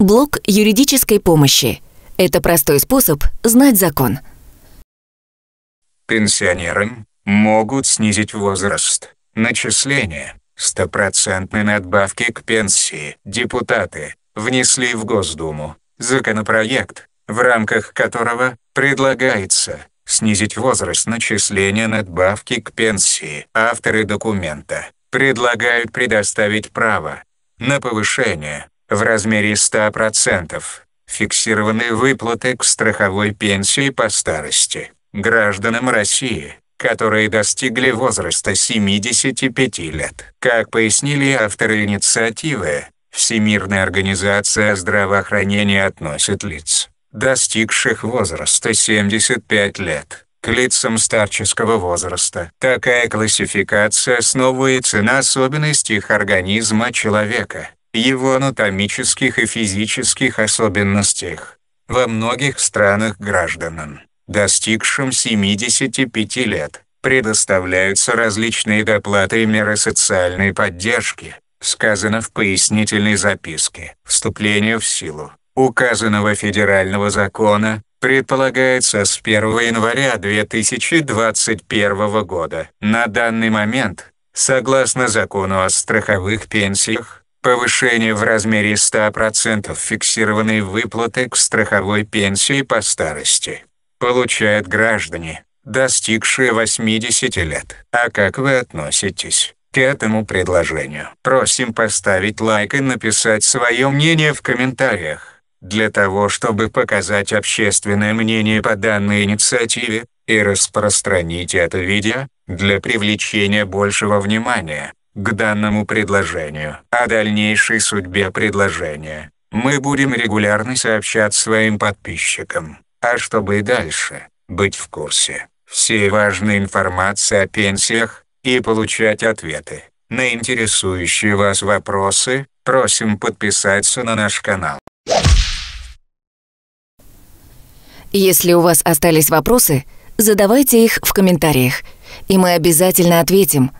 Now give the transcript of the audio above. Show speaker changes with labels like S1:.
S1: Блок юридической помощи. Это простой способ знать закон.
S2: Пенсионерам могут снизить возраст. Начисление стопроцентной надбавки к пенсии депутаты внесли в Госдуму законопроект, в рамках которого предлагается снизить возраст начисления надбавки к пенсии. Авторы документа предлагают предоставить право на повышение в размере 100%, фиксированные выплаты к страховой пенсии по старости гражданам России, которые достигли возраста 75 лет. Как пояснили авторы инициативы, Всемирная организация здравоохранения относит лиц, достигших возраста 75 лет, к лицам старческого возраста. Такая классификация основывается на особенностях организма человека его анатомических и физических особенностях. Во многих странах гражданам, достигшим 75 лет, предоставляются различные доплаты и меры социальной поддержки, сказано в пояснительной записке. Вступление в силу указанного федерального закона предполагается с 1 января 2021 года. На данный момент, согласно закону о страховых пенсиях, Повышение в размере 100% фиксированной выплаты к страховой пенсии по старости получают граждане, достигшие 80 лет. А как вы относитесь к этому предложению? Просим поставить лайк и написать свое мнение в комментариях. Для того, чтобы показать общественное мнение по данной инициативе и распространить это видео для привлечения большего внимания к данному предложению. О дальнейшей судьбе предложения мы будем регулярно сообщать своим подписчикам. А чтобы и дальше быть в курсе всей важной информации о пенсиях и получать ответы на интересующие вас вопросы, просим подписаться на наш канал.
S1: Если у вас остались вопросы, задавайте их в комментариях, и мы обязательно ответим –